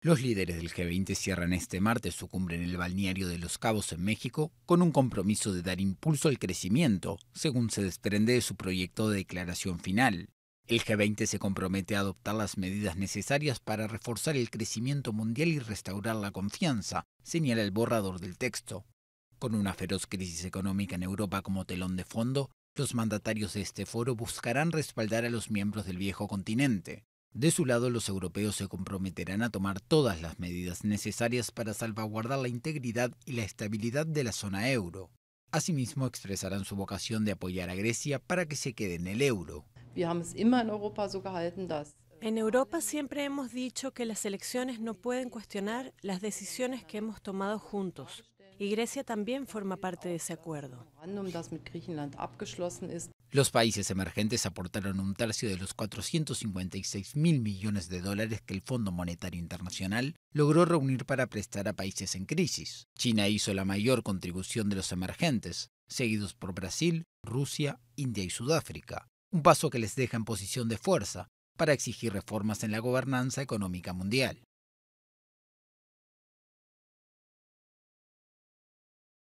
Los líderes del G20 cierran este martes su cumbre en el balneario de Los Cabos en México con un compromiso de dar impulso al crecimiento, según se desprende de su proyecto de declaración final. El G20 se compromete a adoptar las medidas necesarias para reforzar el crecimiento mundial y restaurar la confianza, señala el borrador del texto. Con una feroz crisis económica en Europa como telón de fondo, los mandatarios de este foro buscarán respaldar a los miembros del viejo continente, de su lado, los europeos se comprometerán a tomar todas las medidas necesarias para salvaguardar la integridad y la estabilidad de la zona euro. Asimismo, expresarán su vocación de apoyar a Grecia para que se quede en el euro. En Europa siempre hemos dicho que las elecciones no pueden cuestionar las decisiones que hemos tomado juntos, y Grecia también forma parte de ese acuerdo. Los países emergentes aportaron un tercio de los 456 mil millones de dólares que el Fondo Monetario Internacional logró reunir para prestar a países en crisis. China hizo la mayor contribución de los emergentes, seguidos por Brasil, Rusia, India y Sudáfrica, un paso que les deja en posición de fuerza para exigir reformas en la gobernanza económica mundial.